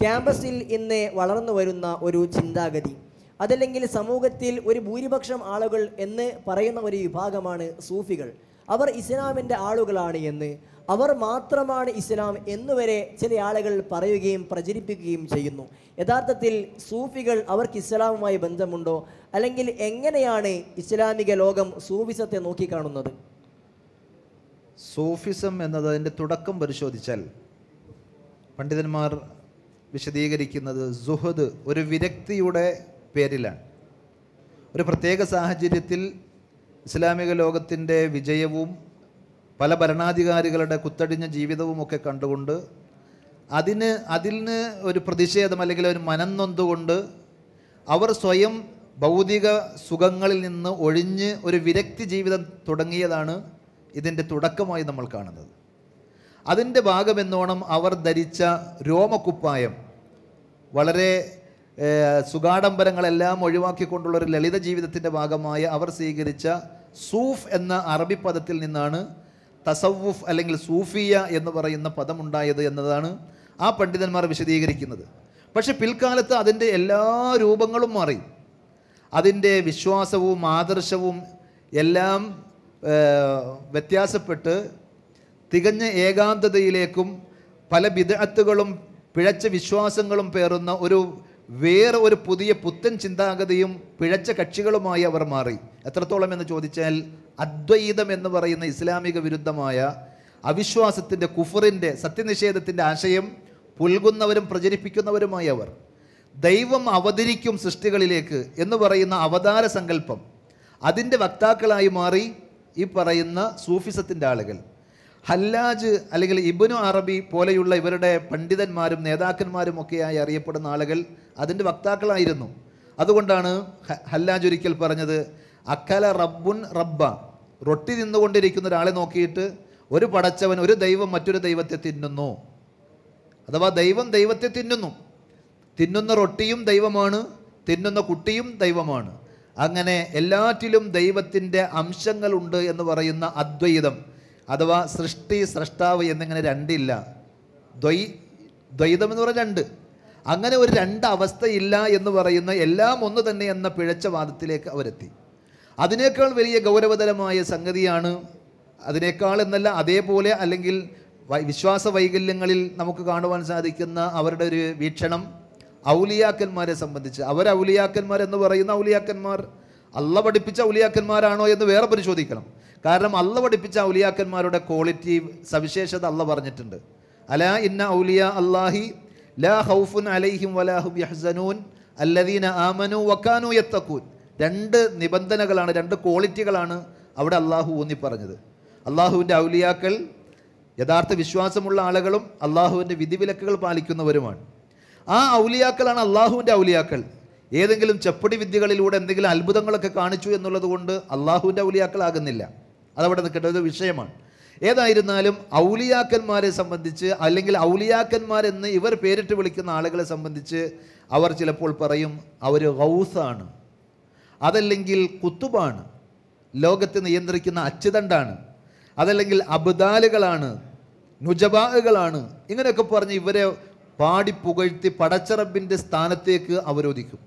ക്യാമ്പസിൽ ഇന്ന് വളർന്നു വരുന്ന ഒരു ചിന്താഗതി അതല്ലെങ്കിൽ സമൂഹത്തിൽ ഒരു ഭൂരിപക്ഷം ആളുകൾ എന്ന് പറയുന്ന ഒരു വിഭാഗമാണ് സൂഫികൾ അവർ ഇസ്ലാമിൻ്റെ ആളുകളാണ് എന്ന് അവർ മാത്രമാണ് ഇസ്ലാം എന്നുവരെ ചില ആളുകൾ പറയുകയും പ്രചരിപ്പിക്കുകയും ചെയ്യുന്നു യഥാർത്ഥത്തിൽ സൂഫികൾ അവർക്ക് ഇസ്ലാമുമായി ബന്ധമുണ്ടോ അല്ലെങ്കിൽ എങ്ങനെയാണ് ഇസ്ലാമിക ലോകം സൂഫിസത്തെ നോക്കിക്കാണുന്നത് സൂഫിസം എന്നതിൻ്റെ തുടക്കം പരിശോധിച്ചാൽ പണ്ഡിതന്മാർ വിശദീകരിക്കുന്നത് സുഹദ് ഒരു വിരക്തിയുടെ പേരിലാണ് ഒരു പ്രത്യേക സാഹചര്യത്തിൽ ഇസ്ലാമിക ലോകത്തിൻ്റെ വിജയവും പല ഭരണാധികാരികളുടെ കുത്തടിഞ്ഞ ജീവിതവും ഒക്കെ കണ്ടുകൊണ്ട് അതിന് അതിന് ഒരു പ്രതിഷേധം അല്ലെങ്കിൽ ഒരു മനംനൊന്തുകൊണ്ട് അവർ സ്വയം ഭൗതിക സുഖങ്ങളിൽ നിന്ന് ഒഴിഞ്ഞ് ഒരു വിരക്തി ജീവിതം തുടങ്ങിയതാണ് ഇതിൻ്റെ തുടക്കമായി നമ്മൾ കാണുന്നത് അതിൻ്റെ ഭാഗമെന്നോണം അവർ ധരിച്ച രോമക്കുപ്പായം വളരെ സുഗാഡംബരങ്ങളെല്ലാം ഒഴിവാക്കിക്കൊണ്ടുള്ള ഒരു ലളിത ജീവിതത്തിൻ്റെ ഭാഗമായ അവർ സ്വീകരിച്ച സൂഫ് എന്ന അറബി പദത്തിൽ നിന്നാണ് തസവുഫ് അല്ലെങ്കിൽ സൂഫിയ എന്ന് പറയുന്ന പദമുണ്ടായത് എന്നതാണ് ആ പണ്ഡിതന്മാർ വിശദീകരിക്കുന്നത് പക്ഷേ പിൽക്കാലത്ത് അതിൻ്റെ എല്ലാ രൂപങ്ങളും മാറി അതിൻ്റെ വിശ്വാസവും ആദർശവും എല്ലാം വ്യത്യാസപ്പെട്ട് തികഞ്ഞ ഏകാന്തതയിലേക്കും പല വിദഗ്ധകളും പിഴച്ച വിശ്വാസങ്ങളും പേറുന്ന ഒരു വേറെ ഒരു പുതിയ പുത്തൻ ചിന്താഗതിയും പിഴച്ച കക്ഷികളുമായി അവർ മാറി എത്രത്തോളം എന്ന് ചോദിച്ചാൽ അദ്വൈതം എന്ന് പറയുന്ന ഇസ്ലാമിക വിരുദ്ധമായ അവിശ്വാസത്തിൻ്റെ കുഫറിൻ്റെ സത്യനിഷേധത്തിൻ്റെ ആശയം പുൽകുന്നവരും പ്രചരിപ്പിക്കുന്നവരുമായി അവർ ദൈവം അവതരിക്കും സൃഷ്ടികളിലേക്ക് എന്ന് പറയുന്ന അവതാര സങ്കല്പം അതിൻ്റെ വക്താക്കളായി മാറി ഈ പറയുന്ന സൂഫിസത്തിൻ്റെ ആളുകൾ ഹല്ലാജ് അല്ലെങ്കിൽ ഇബനു അറബി പോലെയുള്ള ഇവരുടെ പണ്ഡിതന്മാരും നേതാക്കന്മാരും ഒക്കെയായി അറിയപ്പെടുന്ന ആളുകൾ അതിൻ്റെ വക്താക്കളായിരുന്നു അതുകൊണ്ടാണ് ഹല്ലാജ് ഒരിക്കൽ പറഞ്ഞത് അക്കല റബ്ബുൻ റബ്ബ റൊട്ടി തിന്നുകൊണ്ടിരിക്കുന്ന ഒരാളെ നോക്കിയിട്ട് ഒരു പടച്ചവൻ ഒരു ദൈവം മറ്റൊരു ദൈവത്തെ തിന്നുന്നു അഥവാ ദൈവം ദൈവത്തെ തിന്നുന്നു തിന്നുന്ന റൊട്ടിയും ദൈവമാണ് തിന്നുന്ന കുട്ടിയും ദൈവമാണ് അങ്ങനെ എല്ലാറ്റിലും ദൈവത്തിൻ്റെ അംശങ്ങളുണ്ട് എന്ന് പറയുന്ന അദ്വൈതം അഥവാ സൃഷ്ടി സ്രഷ്ടാവ് എന്നിങ്ങനെ രണ്ടില്ല ദ്വൈ ദ്വൈതം എന്ന് പറഞ്ഞാൽ രണ്ട് അങ്ങനെ ഒരു രണ്ട് എന്ന് പറയുന്ന എല്ലാം ഒന്ന് തന്നെ എന്ന പിഴച്ച വാദത്തിലേക്ക് അവരെത്തി അതിനേക്കാൾ വലിയ ഗൗരവതരമായ സംഗതിയാണ് അതിനേക്കാൾ എന്നല്ല അതേപോലെ അല്ലെങ്കിൽ വിശ്വാസ വൈകല്യങ്ങളിൽ നമുക്ക് കാണുവാൻ സാധിക്കുന്ന അവരുടെ ഒരു വീക്ഷണം ഔലിയാക്കന്മാരെ സംബന്ധിച്ച് അവർ ഔലിയാക്കന്മാർ എന്ന് പറയുന്ന ഔലിയാക്കന്മാർ അള്ള പഠിപ്പിച്ച ഔലിയാക്കന്മാരാണോ എന്ന് വേറെ പരിശോധിക്കണം കാരണം അള്ള പഠിപ്പിച്ച ഔലിയാക്കന്മാരുടെ ക്വാളിറ്റി സവിശേഷത അള്ള പറഞ്ഞിട്ടുണ്ട് അല ഇന്ന ഔലിയ അള്ളാഹി ലാ ഹൗഫുൻ അലൈഹിം വലാഹു യഹ്സനൂൻ അല്ലദീന ആമനു വക്കാനു യത്തക്കൂൻ രണ്ട് നിബന്ധനകളാണ് രണ്ട് ക്വാളിറ്റികളാണ് അവിടെ അള്ളാഹു ഊന്നി പറഞ്ഞത് അള്ളാഹുവിൻ്റെ ഔലിയാക്കൾ യഥാർത്ഥ വിശ്വാസമുള്ള ആളുകളും അള്ളാഹുവിൻ്റെ വിധിവിലക്കുകൾ പാലിക്കുന്നവരുമാണ് ആ ഔലിയാക്കളാണ് അള്ളാഹുവിൻ്റെ ഔലിയാക്കൾ ഏതെങ്കിലും ചെപ്പടി വിദ്യകളിലൂടെ എന്തെങ്കിലും അത്ഭുതങ്ങളൊക്കെ കാണിച്ചു എന്നുള്ളത് കൊണ്ട് അള്ളാഹുവിൻ്റെ ഔലിയാക്കളാകുന്നില്ല അതവിടെ നിൽക്കേണ്ട ഒരു വിഷയമാണ് ഏതായിരുന്നാലും ഔലിയാക്കന്മാരെ സംബന്ധിച്ച് അല്ലെങ്കിൽ ഔലിയാക്കന്മാരെന്ന് ഇവർ പേരിട്ട് വിളിക്കുന്ന ആളുകളെ സംബന്ധിച്ച് അവർ ചിലപ്പോൾ പറയും അവർ ഹൗസാണ് അതല്ലെങ്കിൽ കുത്തുബാണ് ലോകത്തെ നിയന്ത്രിക്കുന്ന അച്ചുതണ്ടാണ് അതല്ലെങ്കിൽ അബ്ദാലുകളാണ് നുജബാഹുകളാണ് ഇങ്ങനെയൊക്കെ പറഞ്ഞ് ഇവരെ പാടി പുകഴ്ത്തി പടച്ചറബിൻ്റെ സ്ഥാനത്തേക്ക് അവരോധിക്കും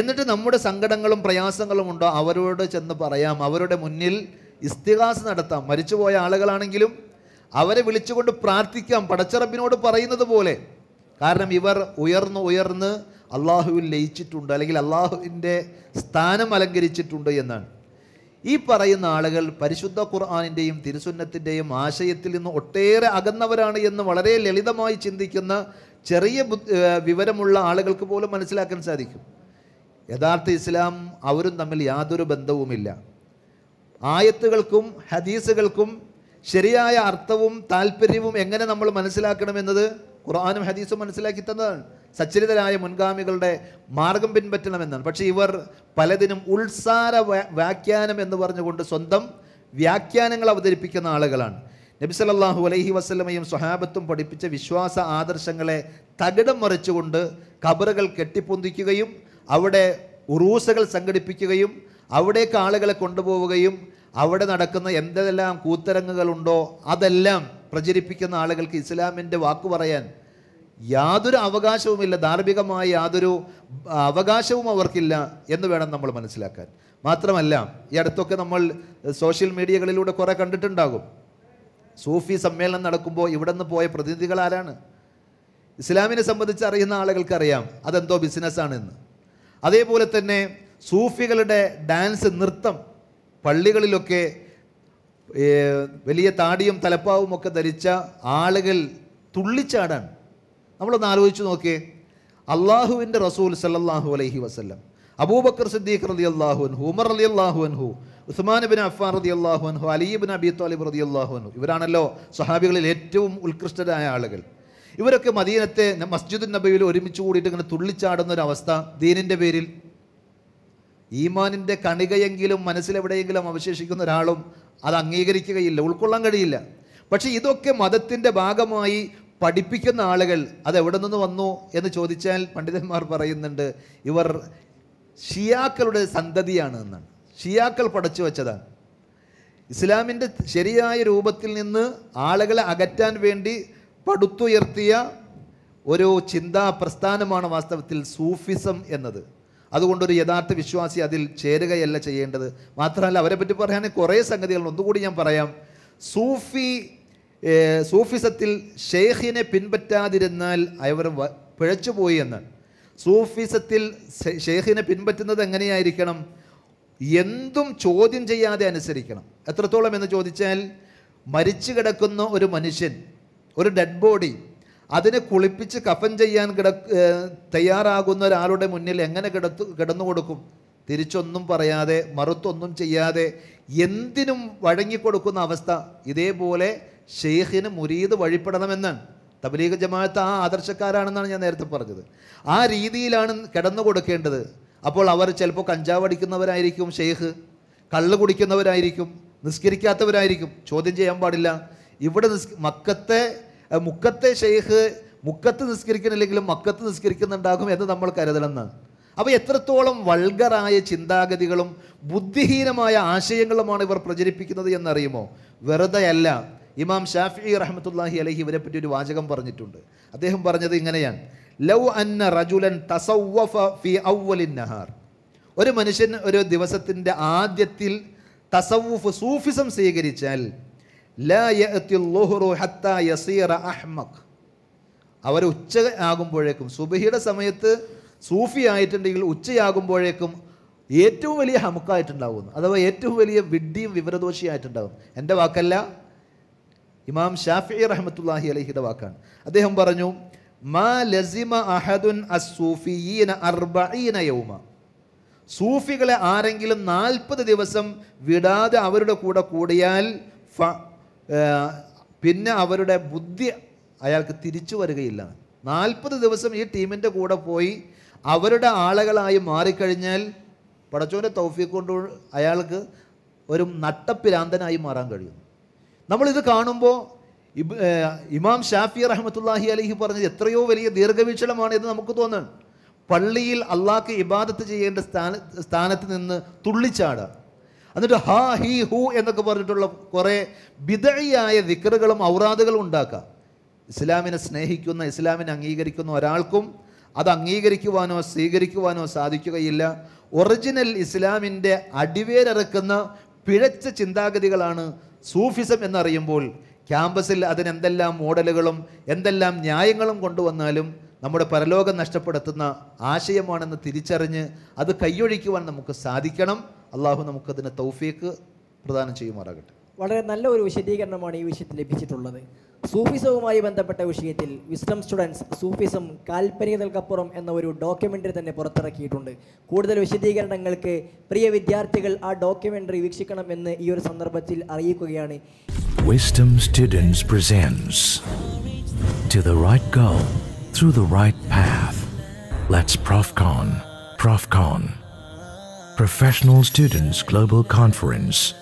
എന്നിട്ട് നമ്മുടെ സങ്കടങ്ങളും പ്രയാസങ്ങളും ഉണ്ടോ അവരോട് ചെന്ന് പറയാം അവരുടെ മുന്നിൽ ഇസ്തിഹാസ് നടത്താം മരിച്ചുപോയ ആളുകളാണെങ്കിലും അവരെ വിളിച്ചുകൊണ്ട് പ്രാർത്ഥിക്കാം പടച്ചറബിനോട് പറയുന്നത് പോലെ കാരണം ഇവർ ഉയർന്ന് ഉയർന്ന് അള്ളാഹുവിൽ ലയിച്ചിട്ടുണ്ട് അല്ലെങ്കിൽ അള്ളാഹുവിൻ്റെ സ്ഥാനം അലങ്കരിച്ചിട്ടുണ്ട് എന്നാണ് ഈ പറയുന്ന ആളുകൾ പരിശുദ്ധ ഖുർആാനിൻ്റെയും തിരുസുന്നത്തിൻ്റെയും ആശയത്തിൽ നിന്ന് ഒട്ടേറെ അകന്നവരാണ് എന്ന് വളരെ ലളിതമായി ചിന്തിക്കുന്ന ചെറിയ വിവരമുള്ള ആളുകൾക്ക് പോലും മനസ്സിലാക്കാൻ സാധിക്കും യഥാർത്ഥ ഇസ്ലാം അവരും തമ്മിൽ യാതൊരു ബന്ധവുമില്ല ആയത്തുകൾക്കും ഹദീസുകൾക്കും ശരിയായ അർത്ഥവും താല്പര്യവും എങ്ങനെ നമ്മൾ മനസ്സിലാക്കണമെന്നത് ഖുർആാനും ഹദീസും മനസ്സിലാക്കി തന്നതാണ് സച്ചരിതരായ മുൻഗാമികളുടെ മാർഗം പിൻപറ്റണമെന്നാണ് പക്ഷേ ഇവർ പലതിനും ഉൾസാര വ്യാഖ്യാനം എന്ന് പറഞ്ഞുകൊണ്ട് സ്വന്തം വ്യാഖ്യാനങ്ങൾ അവതരിപ്പിക്കുന്ന ആളുകളാണ് നബി സല്ലാഹു അലൈഹി വസ്ലമയും സ്വഹാബത്തും പഠിപ്പിച്ച വിശ്വാസ ആദർശങ്ങളെ തകിടം മറിച്ചുകൊണ്ട് കബറുകൾ കെട്ടിപ്പൊന്തിക്കുകയും അവിടെ ഉറൂസകൾ സംഘടിപ്പിക്കുകയും അവിടേക്ക് ആളുകളെ കൊണ്ടുപോവുകയും അവിടെ നടക്കുന്ന എന്തെല്ലാം കൂത്തരങ്ങുകളുണ്ടോ അതെല്ലാം പ്രചരിപ്പിക്കുന്ന ആളുകൾക്ക് ഇസ്ലാമിൻ്റെ വാക്ക് പറയാൻ യാതൊരു അവകാശവുമില്ല ധാർമ്മികമായ യാതൊരു അവകാശവും അവർക്കില്ല എന്ന് വേണം നമ്മൾ മനസ്സിലാക്കാൻ മാത്രമല്ല ഈ അടുത്തൊക്കെ നമ്മൾ സോഷ്യൽ മീഡിയകളിലൂടെ കുറേ കണ്ടിട്ടുണ്ടാകും സൂഫി സമ്മേളനം നടക്കുമ്പോൾ ഇവിടെ നിന്ന് പോയ പ്രതിനിധികൾ ആരാണ് ഇസ്ലാമിനെ സംബന്ധിച്ച് അറിയുന്ന ആളുകൾക്കറിയാം അതെന്തോ ബിസിനസ്സാണെന്ന് അതേപോലെ തന്നെ സൂഫികളുടെ ഡാൻസ് നൃത്തം പള്ളികളിലൊക്കെ വലിയ താടിയും തലപ്പാവും ഒക്കെ ധരിച്ച ആളുകൾ തുള്ളിച്ചാടാണ് നമ്മളൊന്ന് ആലോചിച്ച് നോക്കിയേ അള്ളാഹുവിൻ്റെ റസൂൽ സല്ലാഹു അലൈഹി വസ്ല്ലം അബൂബക്കർ സിദ്ദീഖ് റതി അള്ളാഹു അൻഹു ഉമർ അലി അള്ളാഹു അൻഹു ഉസ്മാൻ ബിൻ അഫ്ഫാൻ റതി അള്ളാഹു അൻഹു അലീബിൻ അബി താലിബ് റതി അള്ളാഹു അൻഹു ഇവരാണല്ലോ സഹാബികളിൽ ഏറ്റവും ഉത്കൃഷ്ടരായ ആളുകൾ ഇവരൊക്കെ മദീനത്തെ മസ്ജിദ് നബിയിൽ ഒരുമിച്ച് കൂടിയിട്ട് ഇങ്ങനെ തുള്ളിച്ചാടുന്ന ഒരു അവസ്ഥ ദീനിൻ്റെ പേരിൽ ഈമാനിൻ്റെ കണികയെങ്കിലും മനസ്സിലെവിടെയെങ്കിലും അവശേഷിക്കുന്ന ഒരാളും അത് അംഗീകരിക്കുകയില്ല ഉൾക്കൊള്ളാൻ കഴിയില്ല പക്ഷേ ഇതൊക്കെ മതത്തിൻ്റെ ഭാഗമായി പഠിപ്പിക്കുന്ന ആളുകൾ അത് എവിടെ നിന്ന് വന്നു എന്ന് ചോദിച്ചാൽ പണ്ഡിതന്മാർ പറയുന്നുണ്ട് ഇവർ ഷിയാക്കളുടെ സന്തതിയാണ് എന്നാണ് ഷിയാക്കൾ പടച്ചു വച്ചതാണ് ഇസ്ലാമിൻ്റെ ശരിയായ രൂപത്തിൽ നിന്ന് ആളുകളെ അകറ്റാൻ വേണ്ടി പടുത്തുയർത്തിയ ഒരു ചിന്താ പ്രസ്ഥാനമാണ് വാസ്തവത്തിൽ സൂഫിസം എന്നത് അതുകൊണ്ടൊരു യഥാർത്ഥ വിശ്വാസി അതിൽ ചേരുകയല്ല ചെയ്യേണ്ടത് മാത്രമല്ല അവരെ പറ്റി പറയാൻ കുറേ സംഗതികൾ ഒന്നുകൂടി ഞാൻ പറയാം സൂഫി സൂഫിസത്തിൽ ഷെയ്ഖിനെ പിൻപറ്റാതിരുന്നാൽ അവർ പിഴച്ചുപോയി എന്ന് സൂഫിസത്തിൽ ഷെയ്ഖിനെ പിൻപറ്റുന്നത് എങ്ങനെയായിരിക്കണം എന്തും ചോദ്യം ചെയ്യാതെ അനുസരിക്കണം എത്രത്തോളം എന്ന് ചോദിച്ചാൽ മരിച്ചു കിടക്കുന്ന ഒരു മനുഷ്യൻ ഒരു ഡെഡ് ബോഡി അതിനെ കുളിപ്പിച്ച് കഫൻ ചെയ്യാൻ കിട തയ്യാറാകുന്ന ഒരാളുടെ മുന്നിൽ എങ്ങനെ കിടത്തു കിടന്നു കൊടുക്കും തിരിച്ചൊന്നും പറയാതെ മറുത്തൊന്നും ചെയ്യാതെ എന്തിനും വഴങ്ങിക്കൊടുക്കുന്ന അവസ്ഥ ഇതേപോലെ ഷെയ്ഖിന് മുരീദ് വഴിപ്പെടണമെന്ന് തബലീഗ് ജമാഅത്ത് ആ ആദർശക്കാരാണെന്നാണ് ഞാൻ നേരത്തെ പറഞ്ഞത് ആ രീതിയിലാണ് കിടന്നു കൊടുക്കേണ്ടത് അപ്പോൾ അവർ ചിലപ്പോൾ കഞ്ചാവ് അടിക്കുന്നവരായിരിക്കും ഷെയ്ഖ് കള്ള് കുടിക്കുന്നവരായിരിക്കും നിസ്കരിക്കാത്തവരായിരിക്കും ചോദ്യം ചെയ്യാൻ പാടില്ല ഇവിടെ നിസ് മക്കത്തെ മുക്കത്തെ ഷെയ്ഖ് മുക്കത്ത് നിസ്കരിക്കണില്ലെങ്കിലും മക്കത്ത് നിസ്കരിക്കുന്നുണ്ടാകും എന്ന് നമ്മൾ കരുതണമെന്ന് അപ്പോൾ എത്രത്തോളം വൾഗറായ ചിന്താഗതികളും ബുദ്ധിഹീനമായ ആശയങ്ങളുമാണ് ഇവർ പ്രചരിപ്പിക്കുന്നത് എന്നറിയുമോ വെറുതെയല്ല ഇമാം ഷാഫി റഹമത്തല്ലാഹി അലഹി ഇവരെ പറ്റി ഒരു വാചകം പറഞ്ഞിട്ടുണ്ട് അദ്ദേഹം പറഞ്ഞത് ഇങ്ങനെയാണ് ലൗ അന്ന റജുലൻ തസവ്വഫ ഫി ഔവലിൻ നഹാർ ഒരു മനുഷ്യൻ ഒരു ദിവസത്തിൻ്റെ ആദ്യത്തിൽ തസൗഫ് സൂഫിസം സ്വീകരിച്ചാൽ അഹ്മഖ് അവർ ഉച്ച ആകുമ്പോഴേക്കും സുബഹിയുടെ സമയത്ത് സൂഫി ആയിട്ടുണ്ടെങ്കിൽ ഉച്ചയാകുമ്പോഴേക്കും ഏറ്റവും വലിയ ഹമുക്കായിട്ടുണ്ടാവും അഥവാ ഏറ്റവും വലിയ വിഡ്ഢിയും വിവരദോഷിയായിട്ടുണ്ടാകും എൻ്റെ വാക്കല്ല ഇമാം ഷാഫി റഹമത്തുല്ലാഹി അലഹിയുടെ വാക്കാണ് അദ്ദേഹം പറഞ്ഞു മാ ലസിമ അഹദുൻ അസൂഫിയീന അർബീന യൗമ സൂഫികളെ ആരെങ്കിലും നാൽപ്പത് ദിവസം വിടാതെ അവരുടെ കൂടെ കൂടിയാൽ ഫ പിന്നെ അവരുടെ ബുദ്ധി അയാൾക്ക് തിരിച്ചു വരികയില്ല നാൽപ്പത് ദിവസം ഈ ടീമിൻ്റെ കൂടെ പോയി അവരുടെ ആളുകളായി മാറിക്കഴിഞ്ഞാൽ പടച്ചോൻ്റെ തൗഫീഖ് കൊണ്ട് അയാൾക്ക് ഒരു നട്ടപ്പിരാന്തനായി മാറാൻ കഴിയും നമ്മളിത് കാണുമ്പോൾ ഇമാം ഷാഫി റഹമത്തുല്ലാഹി അലഹി പറഞ്ഞത് എത്രയോ വലിയ ദീർഘവീക്ഷണമാണ് എന്ന് നമുക്ക് തോന്നുന്നത് പള്ളിയിൽ അള്ളാഹ്ക്ക് ഇബാദത്ത് ചെയ്യേണ്ട സ്ഥാന സ്ഥാനത്ത് നിന്ന് തുള്ളിച്ചാടുക എന്നിട്ട് ഹാ ഹി ഹു എന്നൊക്കെ പറഞ്ഞിട്ടുള്ള കുറേ വിതഴിയായ വിക്രകളും ഔറാദുകളും ഉണ്ടാക്കാം ഇസ്ലാമിനെ സ്നേഹിക്കുന്ന ഇസ്ലാമിനെ അംഗീകരിക്കുന്ന ഒരാൾക്കും അത് അംഗീകരിക്കുവാനോ സ്വീകരിക്കുവാനോ സാധിക്കുകയില്ല ഒറിജിനൽ ഇസ്ലാമിൻ്റെ അടിവേരക്കുന്ന പിഴച്ച ചിന്താഗതികളാണ് സൂഫിസം എന്നറിയുമ്പോൾ ക്യാമ്പസിൽ അതിനെന്തെല്ലാം മോഡലുകളും എന്തെല്ലാം ന്യായങ്ങളും കൊണ്ടുവന്നാലും നമ്മുടെ പരലോകം നഷ്ടപ്പെടുത്തുന്ന ആശയമാണെന്ന് തിരിച്ചറിഞ്ഞ് അത് കൈയൊഴിക്കുവാൻ നമുക്ക് സാധിക്കണം അള്ളാഹു നമുക്കതിന് തൗഫീക്ക് പ്രദാനം ചെയ്യുമാറാകട്ടെ വളരെ നല്ല ഒരു വിശദീകരണമാണ് ഈ വിഷയത്തിൽ ലഭിച്ചിട്ടുള്ളത് സൂഫിസവുമായി ബന്ധപ്പെട്ട വിഷയത്തിൽ വിസ്ഡം സ്റ്റുഡൻസ് സൂഫിസം കാൽപ്പനികതകൾക്കപ്പുറം എന്ന ഒരു ഡോക്യുമെൻ്ററി തന്നെ പുറത്തിറക്കിയിട്ടുണ്ട് കൂടുതൽ വിശദീകരണങ്ങൾക്ക് പ്രിയ വിദ്യാർത്ഥികൾ ആ ഡോക്യുമെൻ്ററി വീക്ഷിക്കണം എന്ന് ഈ ഒരു സന്ദർഭത്തിൽ അറിയിക്കുകയാണ് Wisdom Students presents To the Professional Students Global Conference